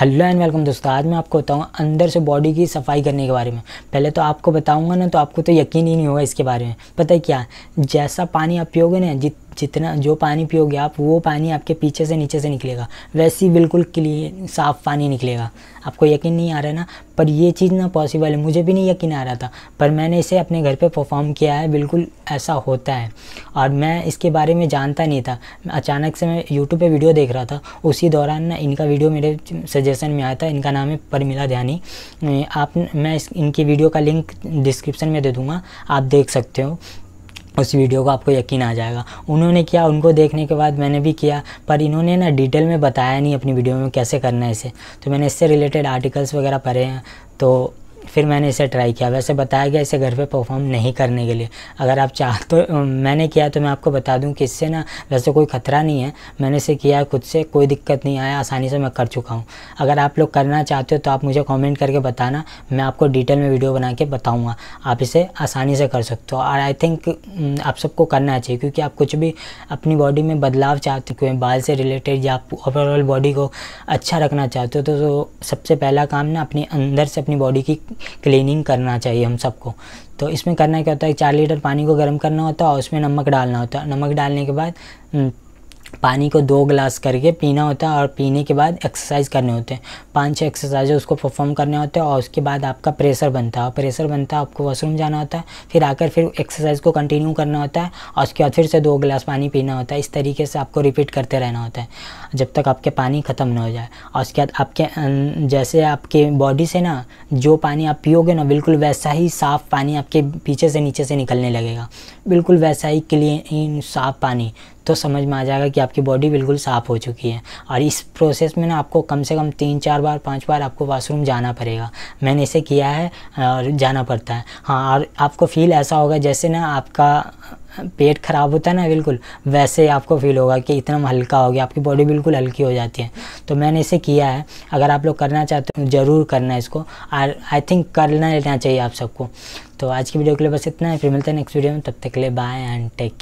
hello and welcome दोस्तों आज मैं आपको बताऊँ अंदर से बॉडी की सफाई करने के बारे में पहले तो आपको बताऊँगा ना तो आपको तो यकीन ही नहीं होगा इसके बारे में पता है क्या जैसा पानी आप पियोगे ना जित जितना जो पानी पियोगे आप वो पानी आपके पीछे से नीचे से निकलेगा वैसे ही बिल्कुल क्लीन साफ़ पानी निकलेगा आपको यकीन नहीं आ रहा है ना पर ये चीज़ ना पॉसिबल है मुझे भी नहीं यकीन आ रहा था पर मैंने इसे अपने घर पे परफॉर्म किया है बिल्कुल ऐसा होता है और मैं इसके बारे में जानता नहीं था अचानक से मैं यूट्यूब पर वीडियो देख रहा था उसी दौरान ना इनका वीडियो मेरे सजेशन में आया था इनका नाम है परमिला ध्यानी आप मैं इनकी वीडियो का लिंक डिस्क्रिप्शन में दे दूँगा आप देख सकते हो उस वीडियो को आपको यकीन आ जाएगा उन्होंने किया उनको देखने के बाद मैंने भी किया पर इन्होंने ना डिटेल में बताया नहीं अपनी वीडियो में कैसे करना है इसे तो मैंने इससे रिलेटेड आर्टिकल्स वगैरह पढ़े हैं तो फिर मैंने इसे ट्राई किया वैसे बताया गया इसे घर पे परफॉर्म नहीं करने के लिए अगर आप चाह तो मैंने किया तो मैं आपको बता दूं कि इससे ना वैसे कोई ख़तरा नहीं है मैंने इसे किया खुद से कोई दिक्कत नहीं आया आसानी से मैं कर चुका हूँ अगर आप लोग करना चाहते हो तो आप मुझे कॉमेंट करके बताना मैं आपको डिटेल में वीडियो बना के बताऊँगा आप इसे आसानी से कर सकते हो और आई थिंक आप सबको करना चाहिए क्योंकि आप कुछ भी अपनी बॉडी में बदलाव चाहते हो बाल से रिलेटेड या आप ओवरऑल बॉडी को अच्छा रखना चाहते हो तो, तो सबसे पहला काम ना अपने अंदर से अपनी बॉडी की क्लीनिंग करना चाहिए हम सबको तो इसमें करना क्या होता है चार लीटर पानी को गर्म करना होता है और उसमें नमक डालना होता है नमक डालने के बाद हम्म, पानी को दो गिलास करके पीना होता है और पीने के बाद एक्सरसाइज करने होते हैं पांच छः एक्सरसाइज उसको परफॉर्म करने होते हैं और उसके बाद आपका प्रेशर बनता है प्रेशर बनता है आपको वॉशरूम जाना होता है फिर आकर फिर एक्सरसाइज को कंटिन्यू करना होता है और उसके बाद फिर से दो गिलास पानी पीना होता है इस तरीके से आपको रिपीट करते रहना होता है जब तक आपके पानी ख़त्म ना हो जाए और उसके बाद आपके जैसे आपके बॉडी से ना जो पानी आप पियोगे ना बिल्कुल वैसा ही साफ़ पानी आपके पीछे से नीचे से निकलने लगेगा बिल्कुल वैसा ही क्लीन साफ़ पानी तो समझ में आ जाएगा कि आपकी बॉडी बिल्कुल साफ़ हो चुकी है और इस प्रोसेस में ना आपको कम से कम तीन चार बार पाँच बार आपको वाशरूम जाना पड़ेगा मैंने इसे किया है और जाना पड़ता है हाँ और आपको फील ऐसा होगा जैसे ना आपका पेट ख़राब होता है ना बिल्कुल वैसे आपको फील होगा कि इतना हल्का हो गया आपकी बॉडी बिल्कुल हल्की हो जाती है तो मैंने इसे किया है अगर आप लोग करना चाहते हो ज़रूर करना है इसको और आई थिंक करना लेना चाहिए आप सबको तो आज की वीडियो के लिए बस इतना है फिर मिलता है नेक्स्ट वीडियो में तब तक के लिए बाय एंड टेक